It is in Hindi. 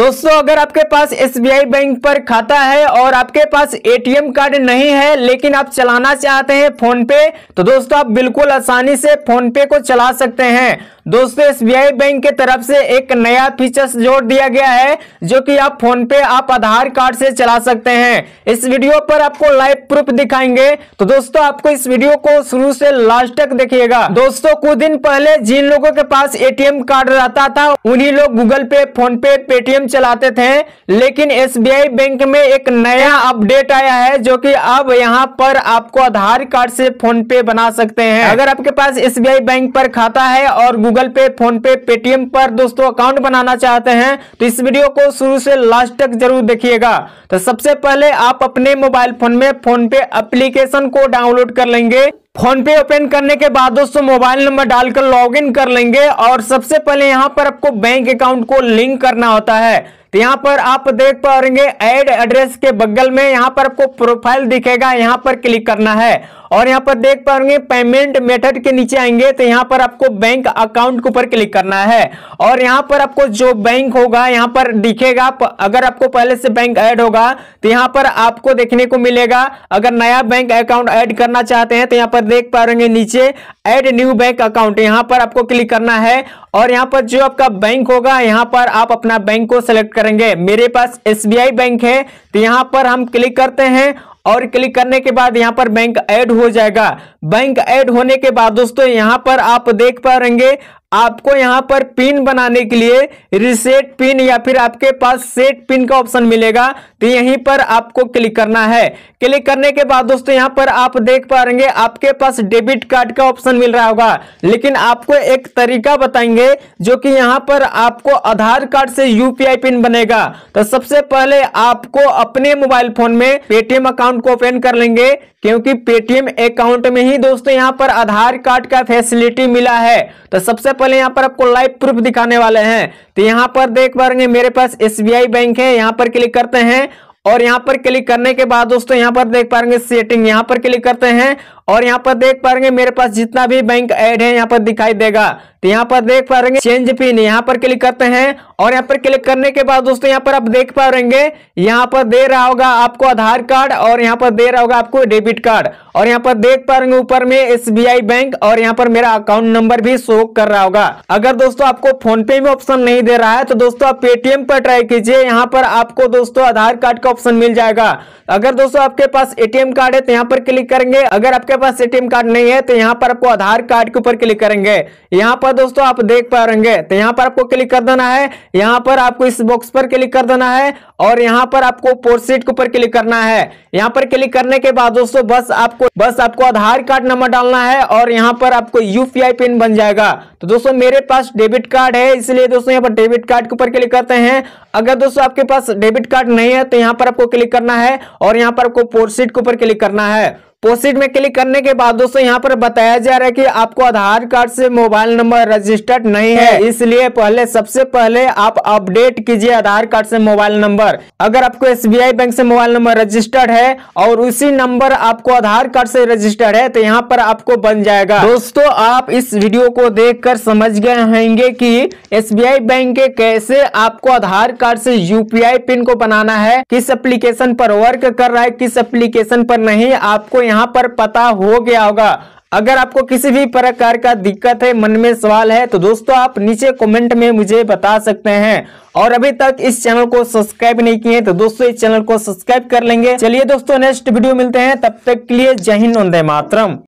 दोस्तों अगर आपके पास एसबीआई बैंक पर खाता है और आपके पास एटीएम कार्ड नहीं है लेकिन आप चलाना चाहते हैं फोन पे तो दोस्तों आप बिल्कुल आसानी से फोन पे को चला सकते हैं दोस्तों एस बैंक के तरफ से एक नया फीचर्स जोड़ दिया गया है जो कि आप फोन पे आप आधार कार्ड से चला सकते हैं इस वीडियो पर आपको लाइव प्रूफ दिखाएंगे तो दोस्तों आपको इस वीडियो को शुरू से लास्ट तक देखिएगा दोस्तों कुछ दिन पहले जिन लोगों के पास एटीएम कार्ड रहता था उन्ही लोग गूगल पे फोन पे पेटीएम चलाते थे लेकिन एस बैंक में एक नया अपडेट आया है जो की अब यहाँ पर आपको आधार कार्ड से फोन पे बना सकते हैं अगर आपके पास एस बैंक पर खाता है और गूगल पे फोन पे पेटीएम पर दोस्तों अकाउंट बनाना चाहते हैं तो इस वीडियो को शुरू से लास्ट तक जरूर देखिएगा तो सबसे पहले आप अपने मोबाइल फोन में फोन पे एप्लीकेशन को डाउनलोड कर लेंगे फोन पे ओपन करने के बाद दोस्तों मोबाइल नंबर डालकर लॉगिन कर लेंगे और सबसे पहले यहाँ पर आपको बैंक अकाउंट को लिंक करना होता है तो यहाँ पर आप देख पाएंगे एड एड्रेस के बगल में यहाँ पर आपको प्रोफाइल दिखेगा यहाँ पर क्लिक करना है और यहाँ पर देख पाएंगे पेमेंट मेथड के नीचे आएंगे तो यहाँ पर आपको बैंक अकाउंट के ऊपर क्लिक करना है और यहाँ पर आपको जो बैंक होगा यहाँ पर दिखेगा अगर आपको पहले से बैंक ऐड होगा तो यहाँ पर आपको देखने को मिलेगा अगर नया बैंक अकाउंट ऐड करना चाहते हैं तो यहाँ पर देख पाएंगे नीचे ऐड न्यू बैंक अकाउंट यहाँ पर आपको क्लिक करना है और यहाँ पर जो आपका बैंक होगा यहाँ पर आप अपना बैंक को सेलेक्ट करेंगे मेरे पास एस बैंक है तो यहाँ पर हम क्लिक करते हैं और क्लिक करने के बाद यहाँ पर बैंक ऐड हो जाएगा बैंक ऐड होने के बाद दोस्तों यहाँ पर आप देख पा रहेंगे आपको यहां पर पिन बनाने के लिए रिसेट पिन या फिर आपके पास सेट पिन का ऑप्शन मिलेगा तो यहीं पर आपको क्लिक करना है क्लिक करने के बाद दोस्तों यहां पर आप देख पा रहे आपके पास डेबिट कार्ड का ऑप्शन मिल रहा होगा लेकिन आपको एक तरीका बताएंगे जो कि यहां पर आपको आधार कार्ड से यूपीआई पिन बनेगा तो सबसे पहले आपको अपने मोबाइल फोन में पेटीएम अकाउंट को ओपन कर लेंगे क्योंकि पेटीएम अकाउंट में ही दोस्तों यहाँ पर आधार कार्ड का फैसिलिटी मिला है तो सबसे पहले यहाँ पर आपको लाइव प्रूफ दिखाने वाले हैं तो यहाँ पर देख पाएंगे मेरे पास एस बैंक है यहाँ पर क्लिक करते हैं और यहाँ पर क्लिक करने के बाद दोस्तों यहाँ पर देख पाएंगे सेटिंग यहाँ पर क्लिक करते हैं और यहाँ पर देख पाएंगे मेरे पास जितना भी बैंक ऐड है यहाँ पर दिखाई देगा तो यहाँ पर देख पाएंगे चेंज पिन यहाँ पर क्लिक करते हैं और यहाँ पर क्लिक करने के बाद दोस्तों यहाँ पर आप देख पाएंगे यहाँ पर दे रहा होगा आपको आधार कार्ड और यहाँ पर दे रहा होगा आपको डेबिट कार्ड और यहाँ पर देख पाएंगे ऊपर में एस बैंक और यहाँ पर मेरा अकाउंट नंबर भी शो कर रहा होगा अगर दोस्तों आपको फोन पे में ऑप्शन नहीं दे रहा है तो दोस्तों आप पेटीएम पर ट्राई कीजिए यहाँ पर आपको दोस्तों आधार कार्ड का ऑप्शन मिल जाएगा अगर दोस्तों आपके पास एटीएम कार्ड है तो यहाँ पर क्लिक करेंगे अगर आपके पास एटीएम कार्ड नहीं है तो यहाँ पर आपको आधार कार्ड के ऊपर क्लिक करेंगे यहाँ पर दोस्तों आप देख पा रहेंगे तो यहाँ पर आपको क्लिक कर देना है यहाँ पर आपको इस बॉक्स पर क्लिक कर देना है और यहाँ पर आपको पोर्सेट के ऊपर क्लिक करना है यहाँ पर क्लिक करने के बाद दोस्तों बस आपको बस आपको आधार कार्ड नंबर डालना है और यहाँ पर आपको यूपीआई पिन बन जाएगा तो दोस्तों मेरे पास डेबिट कार्ड है इसलिए दोस्तों यहाँ पर डेबिट कार्ड के ऊपर क्लिक करते हैं अगर दोस्तों आपके पास डेबिट कार्ड नहीं है तो यहाँ पर आपको क्लिक करना है और यहाँ पर आपको पोर्सेट के ऊपर क्लिक करना है पोस्टिट में क्लिक करने के बाद दोस्तों यहाँ पर बताया जा रहा है कि आपको आधार कार्ड से मोबाइल नंबर रजिस्टर्ड नहीं है इसलिए पहले सबसे पहले आप अपडेट कीजिए आधार कार्ड से मोबाइल नंबर अगर आपको एसबीआई बैंक से मोबाइल नंबर रजिस्टर्ड है और उसी नंबर आपको आधार कार्ड से रजिस्टर्ड है तो यहाँ पर आपको बन जाएगा दोस्तों आप इस वीडियो को देख कर समझ गए होंगे की एस बैंक के कैसे आपको आधार कार्ड से यूपीआई पिन को बनाना है किस एप्लीकेशन पर वर्क कर रहा है किस एप्लीकेशन पर नहीं आपको यहां पर पता हो गया होगा अगर आपको किसी भी प्रकार का दिक्कत है मन में सवाल है तो दोस्तों आप नीचे कमेंट में मुझे बता सकते हैं और अभी तक इस चैनल को सब्सक्राइब नहीं किए तो दोस्तों इस चैनल को सब्सक्राइब कर लेंगे चलिए दोस्तों नेक्स्ट वीडियो मिलते हैं तब तक के लिए जय हिंद वंदे मातरम